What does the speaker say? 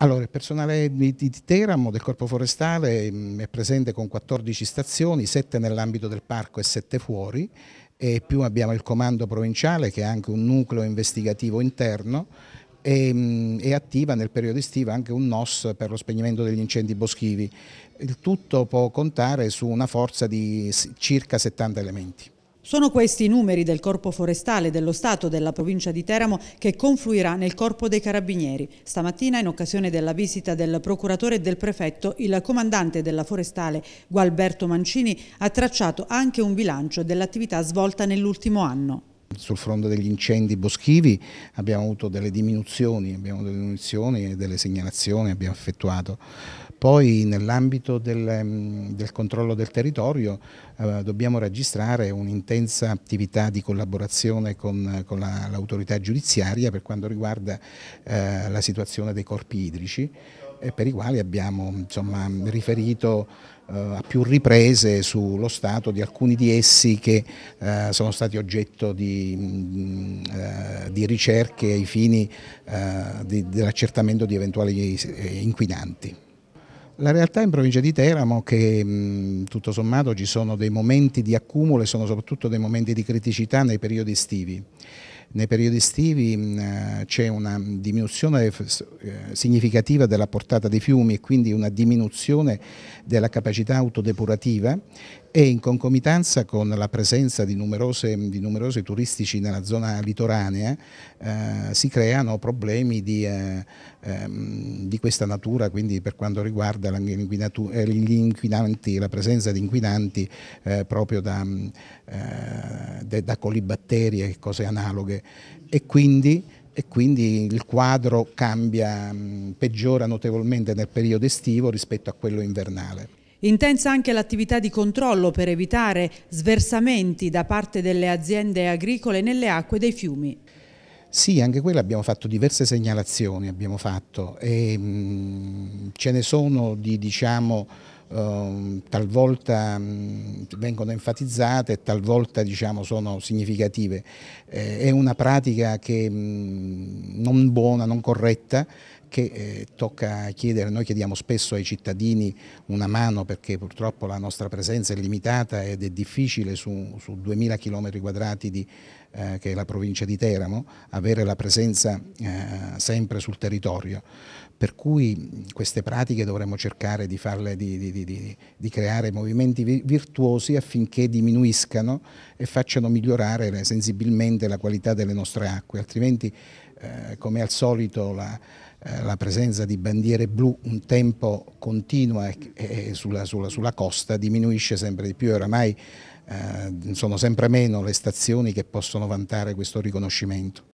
Allora, il personale di, di, Teramo, del Corpo Forestale, mh, mm, è presente con 14 stazioni, 7 nell'ambito del parco e 7 fuori, e più abbiamo il comando provinciale che è anche un nucleo investigativo interno e, mh, mm, è attiva nel periodo estivo anche un NOS per lo spegnimento degli incendi boschivi. Il tutto può contare su una forza di circa 70 elementi. Sono questi i numeri del Corpo Forestale dello Stato della provincia di Teramo che confluirà nel Corpo dei Carabinieri. Stamattina, in occasione della visita del procuratore e del prefetto, il comandante della Forestale, Gualberto Mancini, ha tracciato anche un bilancio dell'attività svolta nell'ultimo anno. Sul fronte degli incendi boschivi abbiamo avuto delle diminuzioni, abbiamo delle diminuzioni e delle segnalazioni abbiamo effettuato. Poi nell'ambito del, mm, del, controllo del territorio eh, dobbiamo registrare un'intensa attività di collaborazione con, con l'autorità la, giudiziaria per quanto riguarda eh, la situazione dei corpi idrici e per i quali abbiamo insomma, riferito eh, a più riprese sullo stato di alcuni di essi che eh, sono stati oggetto di, mh, mm, eh, di ricerche ai fini eh, di, dell'accertamento di eventuali inquinanti. La realtà in provincia di Teramo che mm, tutto sommato ci sono dei momenti di accumulo e sono soprattutto dei momenti di criticità nei periodi estivi. Nei periodi estivi eh, c'è una diminuzione eh, eh, significativa della portata dei fiumi e quindi una diminuzione della capacità autodepurativa e in concomitanza con la presenza di, numerose, di numerosi turistici nella zona litoranea eh, si creano problemi di, eh, ehm, di, questa natura, quindi per quanto riguarda eh, gli inquinanti, la presenza di inquinanti eh, proprio da, mm, eh, de, da colibatterie e cose analoghe e quindi e quindi il quadro cambia, mm, peggiora notevolmente nel periodo estivo rispetto a quello invernale. Intensa anche l'attività di controllo per evitare sversamenti da parte delle aziende agricole nelle acque dei fiumi. Sì, anche quella abbiamo fatto diverse segnalazioni, abbiamo fatto, e, mh, mm, ce ne sono di diciamo, eh, talvolta mh, mm, vengono enfatizzate, e talvolta diciamo, sono significative. Eh, è una pratica che mh, mm, non buona, non corretta, che eh, tocca chiedere, noi chiediamo spesso ai cittadini una mano perché purtroppo la nostra presenza è limitata ed è difficile su, su 2000 km quadrati di, eh, che è la provincia di Teramo avere la presenza eh, sempre sul territorio. Per cui queste pratiche dovremmo cercare di, farle, di, di, di creare movimenti virtuosi affinché diminuiscano e facciano migliorare sensibilmente la qualità delle nostre acque, altrimenti eh, come al solito la, eh, la presenza di bandiere blu un tempo continua e, e sulla, sulla, sulla, costa diminuisce sempre di più e oramai eh, sono sempre meno le stazioni che possono vantare questo riconoscimento.